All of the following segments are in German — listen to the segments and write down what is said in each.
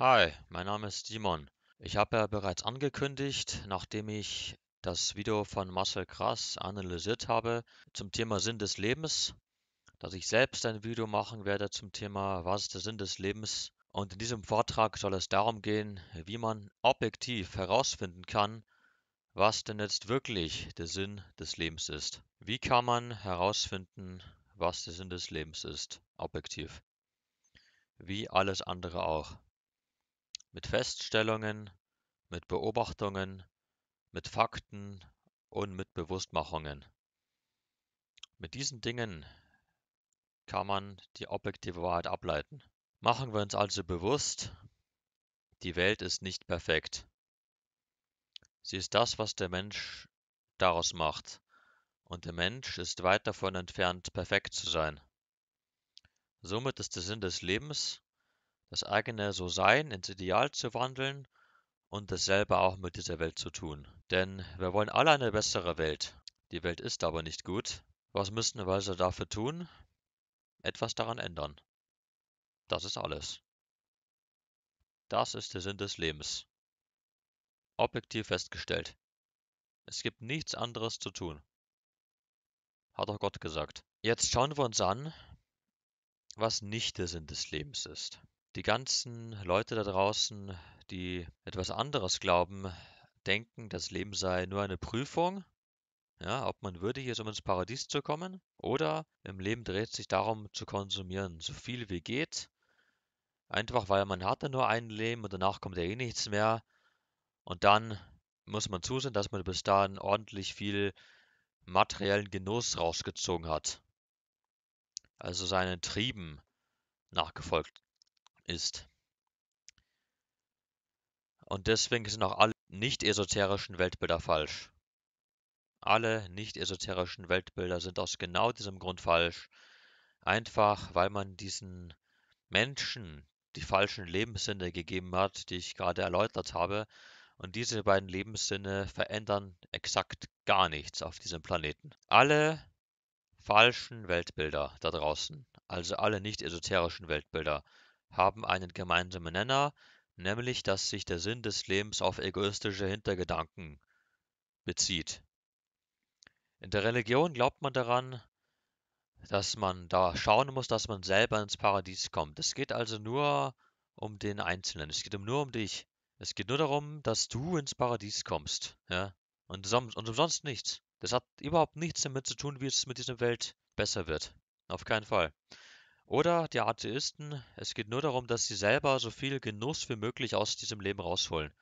Hi, mein Name ist Simon. Ich habe ja bereits angekündigt, nachdem ich das Video von Marcel Krass analysiert habe zum Thema Sinn des Lebens, dass ich selbst ein Video machen werde zum Thema Was ist der Sinn des Lebens? Und in diesem Vortrag soll es darum gehen, wie man objektiv herausfinden kann, was denn jetzt wirklich der Sinn des Lebens ist. Wie kann man herausfinden, was der Sinn des Lebens ist, objektiv? Wie alles andere auch mit Feststellungen, mit Beobachtungen, mit Fakten und mit Bewusstmachungen. Mit diesen Dingen kann man die objektive Wahrheit ableiten. Machen wir uns also bewusst, die Welt ist nicht perfekt. Sie ist das, was der Mensch daraus macht. Und der Mensch ist weit davon entfernt, perfekt zu sein. Somit ist der Sinn des Lebens, das eigene So-Sein ins Ideal zu wandeln und dasselbe auch mit dieser Welt zu tun. Denn wir wollen alle eine bessere Welt. Die Welt ist aber nicht gut. Was müssen wir also dafür tun? Etwas daran ändern. Das ist alles. Das ist der Sinn des Lebens. Objektiv festgestellt. Es gibt nichts anderes zu tun. Hat auch Gott gesagt. Jetzt schauen wir uns an, was nicht der Sinn des Lebens ist die ganzen Leute da draußen, die etwas anderes glauben, denken, das Leben sei nur eine Prüfung, ja, ob man würdig ist, um ins Paradies zu kommen, oder im Leben dreht sich darum zu konsumieren, so viel wie geht, einfach weil man hatte nur ein Leben und danach kommt ja eh nichts mehr und dann muss man zusehen, dass man bis dahin ordentlich viel materiellen Genuss rausgezogen hat, also seinen Trieben nachgefolgt ist. Und deswegen sind auch alle nicht-esoterischen Weltbilder falsch. Alle nicht-esoterischen Weltbilder sind aus genau diesem Grund falsch. Einfach, weil man diesen Menschen die falschen Lebenssinne gegeben hat, die ich gerade erläutert habe. Und diese beiden Lebenssinne verändern exakt gar nichts auf diesem Planeten. Alle falschen Weltbilder da draußen, also alle nicht-esoterischen Weltbilder, haben einen gemeinsamen Nenner, nämlich dass sich der Sinn des Lebens auf egoistische Hintergedanken bezieht. In der Religion glaubt man daran, dass man da schauen muss, dass man selber ins Paradies kommt. Es geht also nur um den Einzelnen. Es geht nur um dich. Es geht nur darum, dass du ins Paradies kommst. Ja? Und, und umsonst nichts. Das hat überhaupt nichts damit zu tun, wie es mit dieser Welt besser wird. Auf keinen Fall. Oder die Atheisten, es geht nur darum, dass sie selber so viel Genuss wie möglich aus diesem Leben rausholen.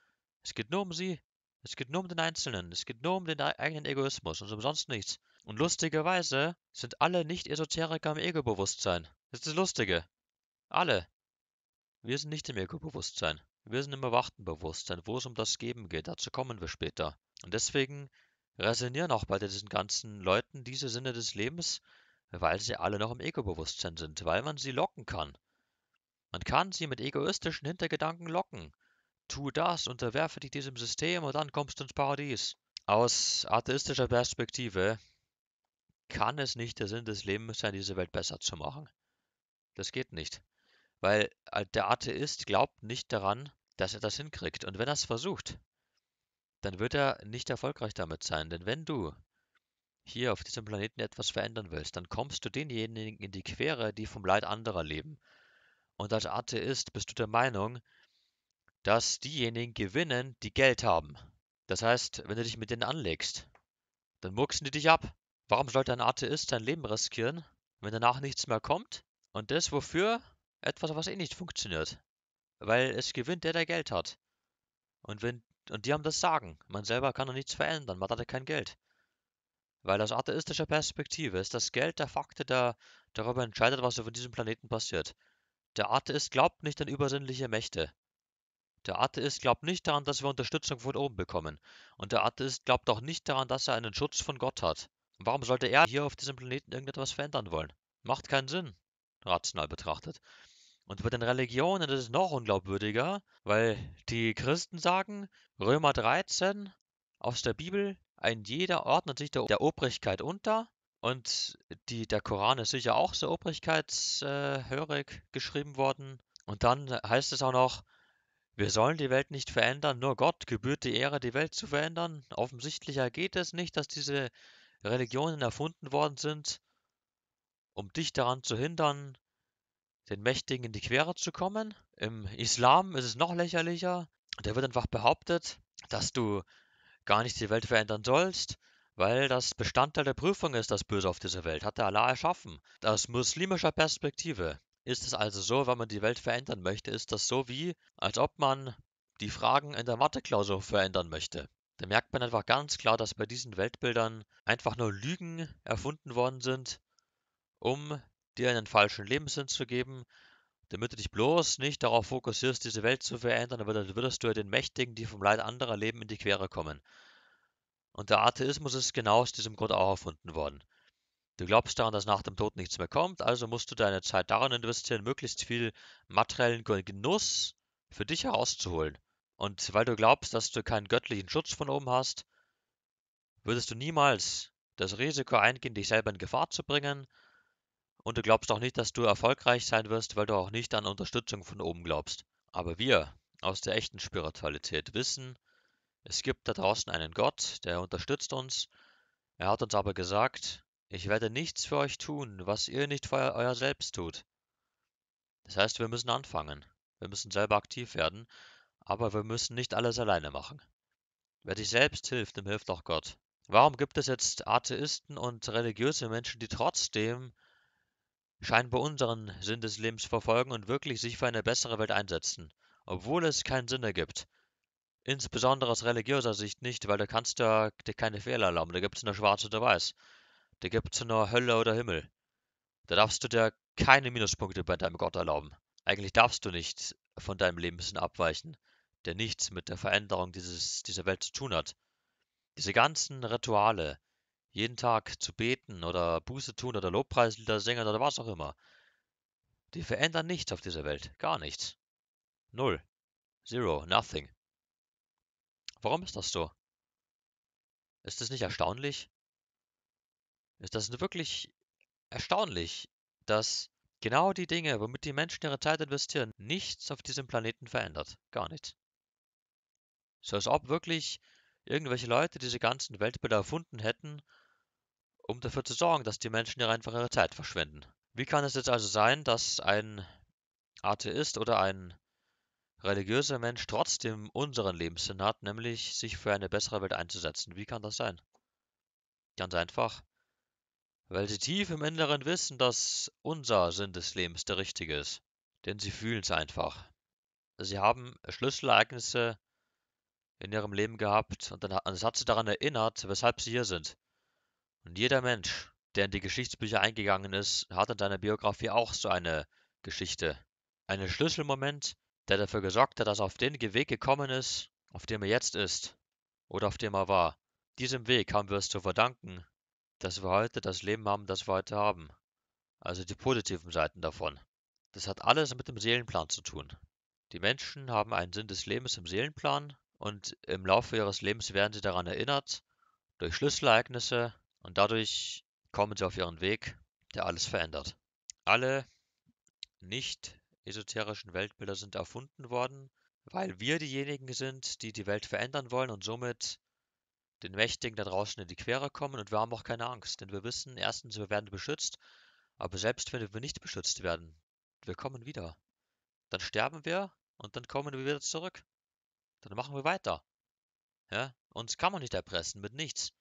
Es geht nur um sie. Es geht nur um den Einzelnen. Es geht nur um den eigenen Egoismus und umsonst nichts. Und lustigerweise sind alle Nicht-Esoteriker im Ego-Bewusstsein. Das ist das Lustige. Alle. Wir sind nicht im Ego-Bewusstsein. Wir sind im erwachten Bewusstsein, wo es um das Geben geht. Dazu kommen wir später. Und deswegen resonieren auch bei diesen ganzen Leuten diese Sinne des Lebens, weil sie alle noch im Ego-Bewusstsein sind, weil man sie locken kann. Man kann sie mit egoistischen Hintergedanken locken. Tu das, unterwerfe dich diesem System und dann kommst du ins Paradies. Aus atheistischer Perspektive kann es nicht der Sinn des Lebens sein, diese Welt besser zu machen. Das geht nicht. Weil äh, der Atheist glaubt nicht daran, dass er das hinkriegt. Und wenn er es versucht, dann wird er nicht erfolgreich damit sein. Denn wenn du hier auf diesem Planeten etwas verändern willst, dann kommst du denjenigen in die Quere, die vom Leid anderer leben. Und als Atheist bist du der Meinung, dass diejenigen gewinnen, die Geld haben. Das heißt, wenn du dich mit denen anlegst, dann murksen die dich ab. Warum sollte ein Atheist sein Leben riskieren, wenn danach nichts mehr kommt? Und das wofür? Etwas, was eh nicht funktioniert. Weil es gewinnt der, der Geld hat. Und, wenn, und die haben das Sagen. Man selber kann doch nichts verändern, man hat ja kein Geld. Weil aus atheistischer Perspektive ist das Geld der Fakte, der darüber entscheidet, was auf diesem Planeten passiert. Der Atheist glaubt nicht an übersinnliche Mächte. Der Atheist glaubt nicht daran, dass wir Unterstützung von oben bekommen. Und der Atheist glaubt auch nicht daran, dass er einen Schutz von Gott hat. warum sollte er hier auf diesem Planeten irgendetwas verändern wollen? Macht keinen Sinn, rational betrachtet. Und bei den Religionen ist es noch unglaubwürdiger, weil die Christen sagen, Römer 13 aus der Bibel, ein jeder ordnet sich der, der Obrigkeit unter und die, der Koran ist sicher auch so obrigkeitshörig äh, geschrieben worden. Und dann heißt es auch noch, wir sollen die Welt nicht verändern, nur Gott gebührt die Ehre, die Welt zu verändern. Offensichtlicher geht es nicht, dass diese Religionen erfunden worden sind, um dich daran zu hindern, den Mächtigen in die Quere zu kommen. Im Islam ist es noch lächerlicher. Da wird einfach behauptet, dass du gar nicht die Welt verändern sollst, weil das Bestandteil der Prüfung ist, das Böse auf dieser Welt, hat der Allah erschaffen. Aus muslimischer Perspektive ist es also so, wenn man die Welt verändern möchte, ist das so wie, als ob man die Fragen in der Matheklausur verändern möchte. Da merkt man einfach ganz klar, dass bei diesen Weltbildern einfach nur Lügen erfunden worden sind, um dir einen falschen Lebenssinn zu geben, damit du dich bloß nicht darauf fokussierst, diese Welt zu verändern, dann würdest du den Mächtigen, die vom Leid anderer leben, in die Quere kommen. Und der Atheismus ist genau aus diesem Grund auch erfunden worden. Du glaubst daran, dass nach dem Tod nichts mehr kommt, also musst du deine Zeit daran investieren, möglichst viel materiellen Genuss für dich herauszuholen. Und weil du glaubst, dass du keinen göttlichen Schutz von oben hast, würdest du niemals das Risiko eingehen, dich selber in Gefahr zu bringen und du glaubst auch nicht, dass du erfolgreich sein wirst, weil du auch nicht an Unterstützung von oben glaubst. Aber wir aus der echten Spiritualität wissen, es gibt da draußen einen Gott, der unterstützt uns. Er hat uns aber gesagt, ich werde nichts für euch tun, was ihr nicht für euer Selbst tut. Das heißt, wir müssen anfangen. Wir müssen selber aktiv werden, aber wir müssen nicht alles alleine machen. Wer sich selbst hilft, dem hilft auch Gott. Warum gibt es jetzt Atheisten und religiöse Menschen, die trotzdem scheinbar unseren Sinn des Lebens verfolgen und wirklich sich für eine bessere Welt einsetzen, obwohl es keinen Sinn ergibt. Insbesondere aus religiöser Sicht nicht, weil da kannst du ja dir keine Fehler erlauben. Da gibt es nur schwarz oder weiß. Da gibt es nur Hölle oder Himmel. Da darfst du dir keine Minuspunkte bei deinem Gott erlauben. Eigentlich darfst du nicht von deinem Lebenssinn abweichen, der nichts mit der Veränderung dieses, dieser Welt zu tun hat. Diese ganzen Rituale, jeden Tag zu beten oder Buße tun oder Lobpreislieder singen oder was auch immer. Die verändern nichts auf dieser Welt. Gar nichts. Null. Zero. Nothing. Warum ist das so? Ist das nicht erstaunlich? Ist das wirklich erstaunlich, dass genau die Dinge, womit die Menschen ihre Zeit investieren, nichts auf diesem Planeten verändert? Gar nichts. So als ob wirklich irgendwelche Leute diese ganzen Weltbilder erfunden hätten um dafür zu sorgen, dass die Menschen hier einfach ihre Zeit verschwenden. Wie kann es jetzt also sein, dass ein Atheist oder ein religiöser Mensch trotzdem unseren Lebenssinn hat, nämlich sich für eine bessere Welt einzusetzen? Wie kann das sein? Ganz einfach. Weil sie tief im Inneren wissen, dass unser Sinn des Lebens der richtige ist. Denn sie fühlen es einfach. Sie haben Schlüsselereignisse in ihrem Leben gehabt und es hat sie daran erinnert, weshalb sie hier sind. Und jeder Mensch, der in die Geschichtsbücher eingegangen ist, hat in seiner Biografie auch so eine Geschichte. Einen Schlüsselmoment, der dafür gesorgt hat, dass er auf den Weg gekommen ist, auf dem er jetzt ist oder auf dem er war. Diesem Weg haben wir es zu verdanken, dass wir heute das Leben haben, das wir heute haben. Also die positiven Seiten davon. Das hat alles mit dem Seelenplan zu tun. Die Menschen haben einen Sinn des Lebens im Seelenplan und im Laufe ihres Lebens werden sie daran erinnert, durch Schlüsselereignisse, und dadurch kommen sie auf ihren Weg, der alles verändert. Alle nicht esoterischen Weltbilder sind erfunden worden, weil wir diejenigen sind, die die Welt verändern wollen und somit den Mächtigen da draußen in die Quere kommen und wir haben auch keine Angst, denn wir wissen erstens, wir werden beschützt, aber selbst wenn wir nicht beschützt werden, wir kommen wieder. Dann sterben wir und dann kommen wir wieder zurück. Dann machen wir weiter. Ja? Uns kann man nicht erpressen mit nichts.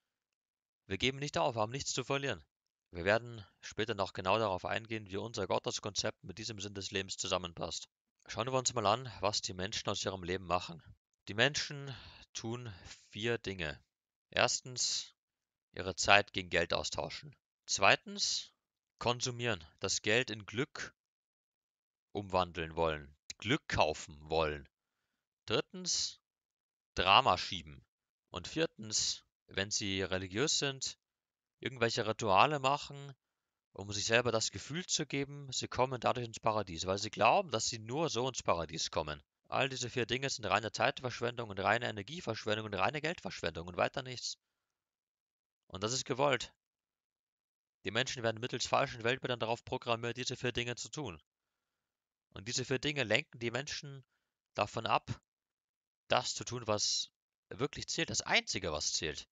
Wir geben nicht auf, haben nichts zu verlieren. Wir werden später noch genau darauf eingehen, wie unser Gotteskonzept mit diesem Sinn des Lebens zusammenpasst. Schauen wir uns mal an, was die Menschen aus ihrem Leben machen. Die Menschen tun vier Dinge. Erstens, ihre Zeit gegen Geld austauschen. Zweitens, konsumieren, das Geld in Glück umwandeln wollen, Glück kaufen wollen. Drittens, Drama schieben. Und viertens, wenn sie religiös sind, irgendwelche Rituale machen, um sich selber das Gefühl zu geben, sie kommen dadurch ins Paradies, weil sie glauben, dass sie nur so ins Paradies kommen. All diese vier Dinge sind reine Zeitverschwendung und reine Energieverschwendung und reine Geldverschwendung und weiter nichts. Und das ist gewollt. Die Menschen werden mittels falschen Weltbildern darauf programmiert, diese vier Dinge zu tun. Und diese vier Dinge lenken die Menschen davon ab, das zu tun, was wirklich zählt, das Einzige, was zählt.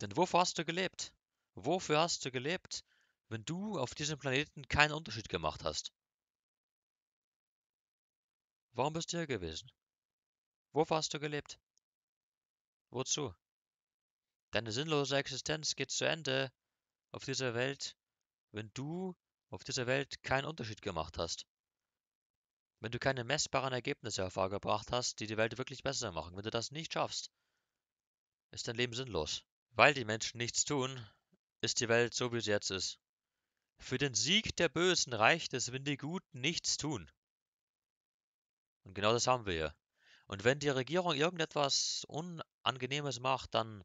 Denn wovor hast du gelebt? Wofür hast du gelebt, wenn du auf diesem Planeten keinen Unterschied gemacht hast? Warum bist du hier gewesen? Wofür hast du gelebt? Wozu? Deine sinnlose Existenz geht zu Ende auf dieser Welt, wenn du auf dieser Welt keinen Unterschied gemacht hast. Wenn du keine messbaren Ergebnisse hervorgebracht hast, die die Welt wirklich besser machen, wenn du das nicht schaffst, ist dein Leben sinnlos. Weil die Menschen nichts tun, ist die Welt so, wie sie jetzt ist. Für den Sieg der Bösen reicht es, wenn die Guten nichts tun. Und genau das haben wir hier. Und wenn die Regierung irgendetwas Unangenehmes macht, dann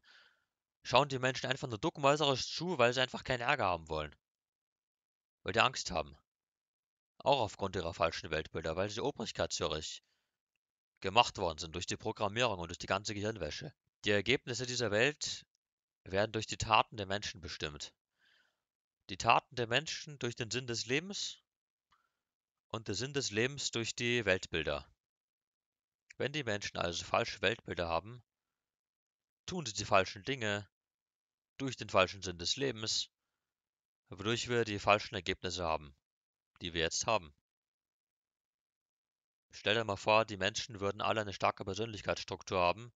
schauen die Menschen einfach nur duckmäuserisch zu, weil sie einfach keinen Ärger haben wollen. Weil die Angst haben. Auch aufgrund ihrer falschen Weltbilder, weil sie obrigkeitshörig gemacht worden sind durch die Programmierung und durch die ganze Gehirnwäsche. Die Ergebnisse dieser Welt werden durch die Taten der Menschen bestimmt. Die Taten der Menschen durch den Sinn des Lebens und der Sinn des Lebens durch die Weltbilder. Wenn die Menschen also falsche Weltbilder haben, tun sie die falschen Dinge durch den falschen Sinn des Lebens, wodurch wir die falschen Ergebnisse haben, die wir jetzt haben. Stell dir mal vor, die Menschen würden alle eine starke Persönlichkeitsstruktur haben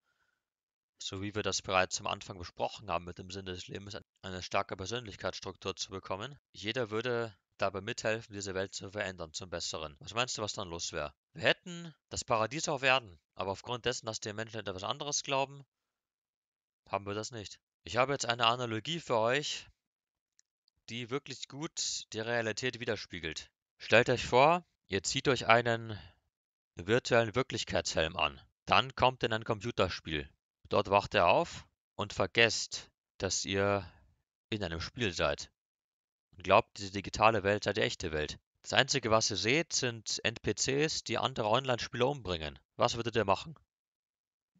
so wie wir das bereits am Anfang besprochen haben, mit dem Sinne des Lebens eine starke Persönlichkeitsstruktur zu bekommen. Jeder würde dabei mithelfen, diese Welt zu verändern zum Besseren. Was meinst du, was dann los wäre? Wir hätten das Paradies auf Erden, aber aufgrund dessen, dass die Menschen etwas anderes glauben, haben wir das nicht. Ich habe jetzt eine Analogie für euch, die wirklich gut die Realität widerspiegelt. Stellt euch vor, ihr zieht euch einen virtuellen Wirklichkeitshelm an. Dann kommt in ein Computerspiel. Dort wacht ihr auf und vergesst, dass ihr in einem Spiel seid. Und glaubt, diese digitale Welt sei die echte Welt. Das Einzige, was ihr seht, sind NPCs, die andere Online-Spieler umbringen. Was würdet ihr machen?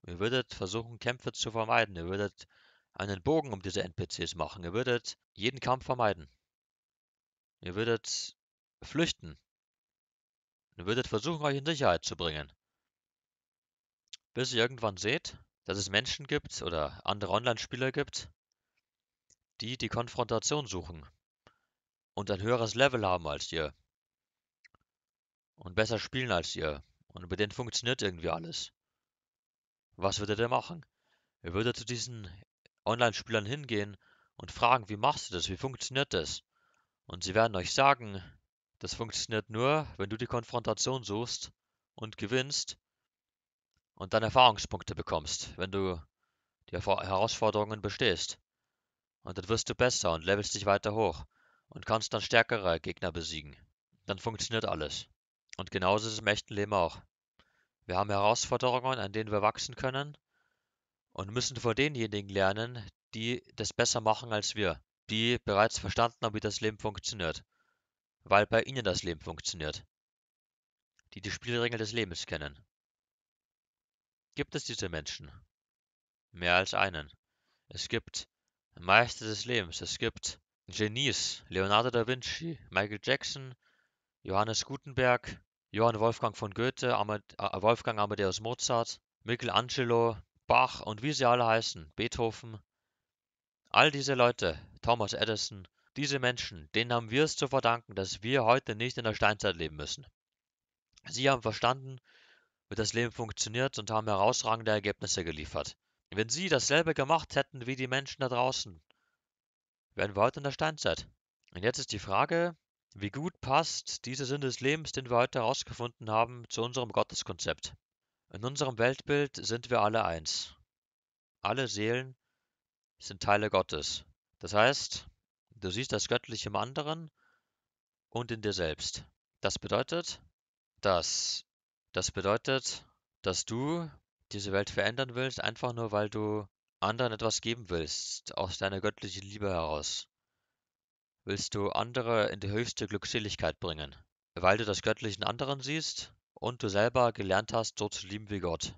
Ihr würdet versuchen, Kämpfe zu vermeiden. Ihr würdet einen Bogen um diese NPCs machen. Ihr würdet jeden Kampf vermeiden. Ihr würdet flüchten. Ihr würdet versuchen, euch in Sicherheit zu bringen. Bis ihr irgendwann seht, dass es Menschen gibt oder andere Online-Spieler gibt, die die Konfrontation suchen und ein höheres Level haben als ihr und besser spielen als ihr und über denen funktioniert irgendwie alles. Was würdet ihr machen? Ihr würdet zu diesen Online-Spielern hingehen und fragen, wie machst du das, wie funktioniert das? Und sie werden euch sagen, das funktioniert nur, wenn du die Konfrontation suchst und gewinnst und dann Erfahrungspunkte bekommst, wenn du die Herausforderungen bestehst. Und dann wirst du besser und levelst dich weiter hoch und kannst dann stärkere Gegner besiegen. Dann funktioniert alles. Und genauso ist es im echten Leben auch. Wir haben Herausforderungen, an denen wir wachsen können und müssen von denjenigen lernen, die das besser machen als wir, die bereits verstanden haben, wie das Leben funktioniert, weil bei ihnen das Leben funktioniert, die die Spielregeln des Lebens kennen. Gibt es diese Menschen? Mehr als einen. Es gibt Meister des Lebens, es gibt Genies, Leonardo da Vinci, Michael Jackson, Johannes Gutenberg, Johann Wolfgang von Goethe, Amad äh, Wolfgang Amadeus Mozart, Michelangelo, Bach und wie sie alle heißen, Beethoven. All diese Leute, Thomas Edison, diese Menschen, denen haben wir es zu verdanken, dass wir heute nicht in der Steinzeit leben müssen. Sie haben verstanden, wird das Leben funktioniert und haben herausragende Ergebnisse geliefert. Wenn Sie dasselbe gemacht hätten wie die Menschen da draußen, wären wir heute in der Steinzeit. Und jetzt ist die Frage, wie gut passt dieser Sinn des Lebens, den wir heute herausgefunden haben, zu unserem Gotteskonzept. In unserem Weltbild sind wir alle eins. Alle Seelen sind Teile Gottes. Das heißt, du siehst das Göttliche im anderen und in dir selbst. Das bedeutet, dass das bedeutet, dass du diese Welt verändern willst, einfach nur weil du anderen etwas geben willst, aus deiner göttlichen Liebe heraus. Willst du andere in die höchste Glückseligkeit bringen, weil du das Göttliche in anderen siehst und du selber gelernt hast, so zu lieben wie Gott.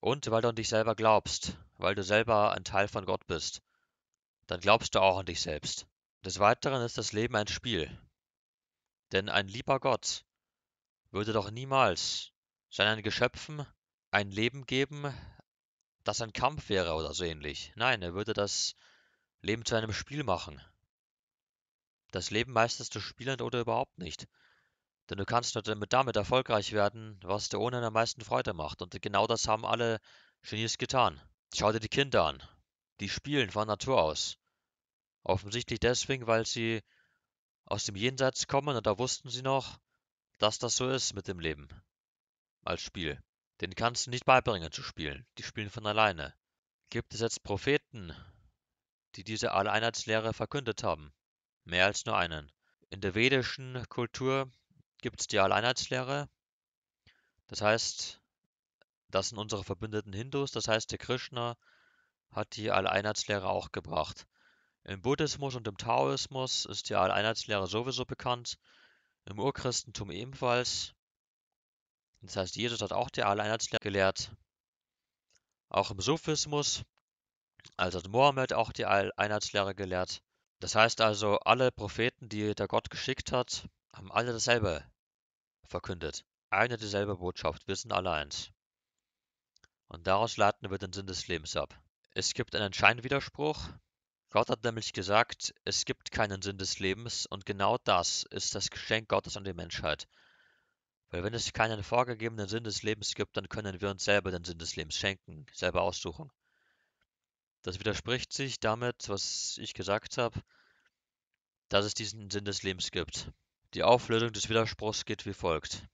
Und weil du an dich selber glaubst, weil du selber ein Teil von Gott bist, dann glaubst du auch an dich selbst. Des Weiteren ist das Leben ein Spiel. Denn ein lieber Gott würde doch niemals seinen Geschöpfen ein Leben geben, das ein Kampf wäre oder so ähnlich. Nein, er würde das Leben zu einem Spiel machen. Das Leben meisterst du spielend oder überhaupt nicht. Denn du kannst nur damit, damit erfolgreich werden, was dir ohnehin am meisten Freude macht. Und genau das haben alle Genies getan. Schau dir die Kinder an. Die spielen von Natur aus. Offensichtlich deswegen, weil sie aus dem Jenseits kommen und da wussten sie noch, dass das so ist mit dem Leben als Spiel. Den kannst du nicht beibringen zu spielen. Die spielen von alleine. Gibt es jetzt Propheten, die diese Alleinheitslehre verkündet haben? Mehr als nur einen. In der vedischen Kultur gibt es die Alleinheitslehre. Das heißt, das sind unsere verbündeten Hindus. Das heißt, der Krishna hat die Alleinheitslehre auch gebracht. Im Buddhismus und im Taoismus ist die Alleinheitslehre sowieso bekannt. Im Urchristentum ebenfalls. Das heißt, Jesus hat auch die Alleinheitslehre gelehrt. Auch im Sufismus, also hat Mohammed auch die Einheitslehre gelehrt. Das heißt also, alle Propheten, die der Gott geschickt hat, haben alle dasselbe verkündet. Eine dieselbe Botschaft, wir sind alle eins. Und daraus leiten wir den Sinn des Lebens ab. Es gibt einen entscheidenden Widerspruch. Gott hat nämlich gesagt, es gibt keinen Sinn des Lebens und genau das ist das Geschenk Gottes an die Menschheit. Weil wenn es keinen vorgegebenen Sinn des Lebens gibt, dann können wir uns selber den Sinn des Lebens schenken, selber aussuchen. Das widerspricht sich damit, was ich gesagt habe, dass es diesen Sinn des Lebens gibt. Die Auflösung des Widerspruchs geht wie folgt.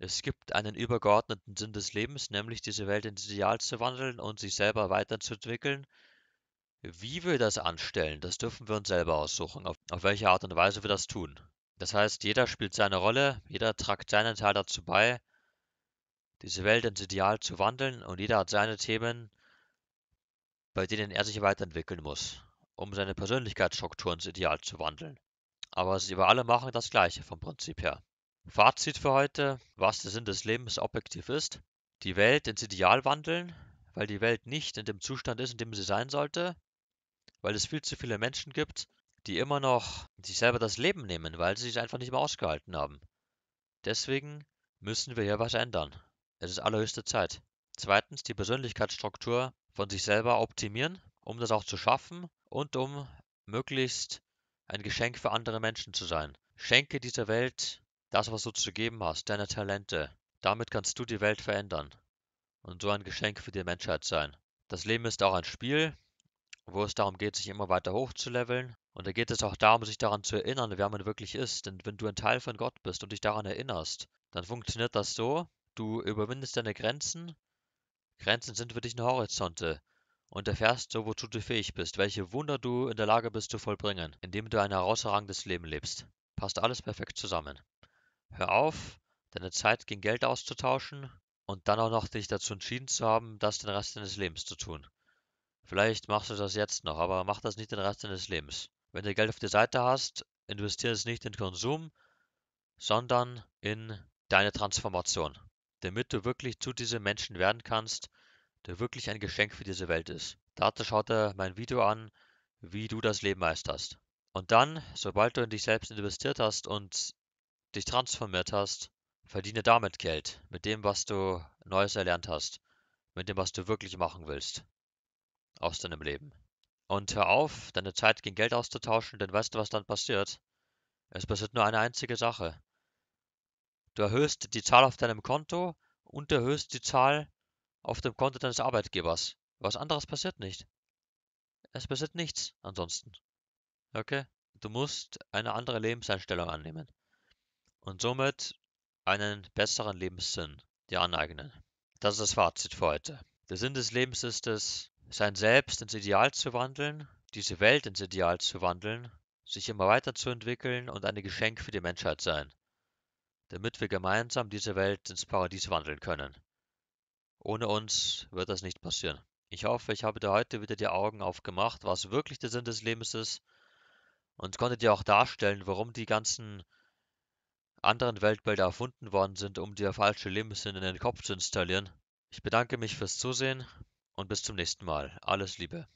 Es gibt einen übergeordneten Sinn des Lebens, nämlich diese Welt ins Ideal zu wandeln und sich selber weiterzuentwickeln. Wie wir das anstellen, das dürfen wir uns selber aussuchen, auf, auf welche Art und Weise wir das tun. Das heißt, jeder spielt seine Rolle, jeder tragt seinen Teil dazu bei, diese Welt ins Ideal zu wandeln und jeder hat seine Themen, bei denen er sich weiterentwickeln muss, um seine Persönlichkeitsstruktur ins Ideal zu wandeln. Aber sie über alle machen das Gleiche vom Prinzip her. Fazit für heute, was der Sinn des Lebens objektiv ist. Die Welt ins Ideal wandeln, weil die Welt nicht in dem Zustand ist, in dem sie sein sollte, weil es viel zu viele Menschen gibt, die immer noch sich selber das Leben nehmen, weil sie es einfach nicht mehr ausgehalten haben. Deswegen müssen wir hier was ändern. Es ist allerhöchste Zeit. Zweitens die Persönlichkeitsstruktur von sich selber optimieren, um das auch zu schaffen und um möglichst ein Geschenk für andere Menschen zu sein. Schenke dieser Welt das, was du zu geben hast, deine Talente. Damit kannst du die Welt verändern und so ein Geschenk für die Menschheit sein. Das Leben ist auch ein Spiel, wo es darum geht, sich immer weiter hochzuleveln und da geht es auch darum, sich daran zu erinnern, wer man wirklich ist. Denn wenn du ein Teil von Gott bist und dich daran erinnerst, dann funktioniert das so, du überwindest deine Grenzen. Grenzen sind für dich eine Horizonte. Und erfährst so, wozu du fähig bist, welche Wunder du in der Lage bist zu vollbringen, indem du ein herausragendes Leben lebst. Passt alles perfekt zusammen. Hör auf, deine Zeit gegen Geld auszutauschen und dann auch noch dich dazu entschieden zu haben, das den Rest deines Lebens zu tun. Vielleicht machst du das jetzt noch, aber mach das nicht den Rest deines Lebens wenn du Geld auf der Seite hast, investiere es nicht in Konsum, sondern in deine Transformation, damit du wirklich zu diesem Menschen werden kannst, der wirklich ein Geschenk für diese Welt ist. Dazu schaut er mein Video an, wie du das Leben meisterst. Und dann, sobald du in dich selbst investiert hast und dich transformiert hast, verdiene damit Geld, mit dem, was du Neues erlernt hast, mit dem, was du wirklich machen willst aus deinem Leben. Und hör auf, deine Zeit gegen Geld auszutauschen, denn weißt du, was dann passiert? Es passiert nur eine einzige Sache. Du erhöhst die Zahl auf deinem Konto und erhöhst die Zahl auf dem Konto deines Arbeitgebers. Was anderes passiert nicht. Es passiert nichts ansonsten. Okay? Du musst eine andere Lebenseinstellung annehmen und somit einen besseren Lebenssinn dir aneignen. Das ist das Fazit für heute. Der Sinn des Lebens ist es, sein Selbst ins Ideal zu wandeln, diese Welt ins Ideal zu wandeln, sich immer weiterzuentwickeln und ein Geschenk für die Menschheit sein, damit wir gemeinsam diese Welt ins Paradies wandeln können. Ohne uns wird das nicht passieren. Ich hoffe, ich habe dir heute wieder die Augen aufgemacht, was wirklich der Sinn des Lebens ist und konnte dir auch darstellen, warum die ganzen anderen Weltbilder erfunden worden sind, um dir falsche Lebenssinn in den Kopf zu installieren. Ich bedanke mich fürs Zusehen und bis zum nächsten Mal. Alles Liebe.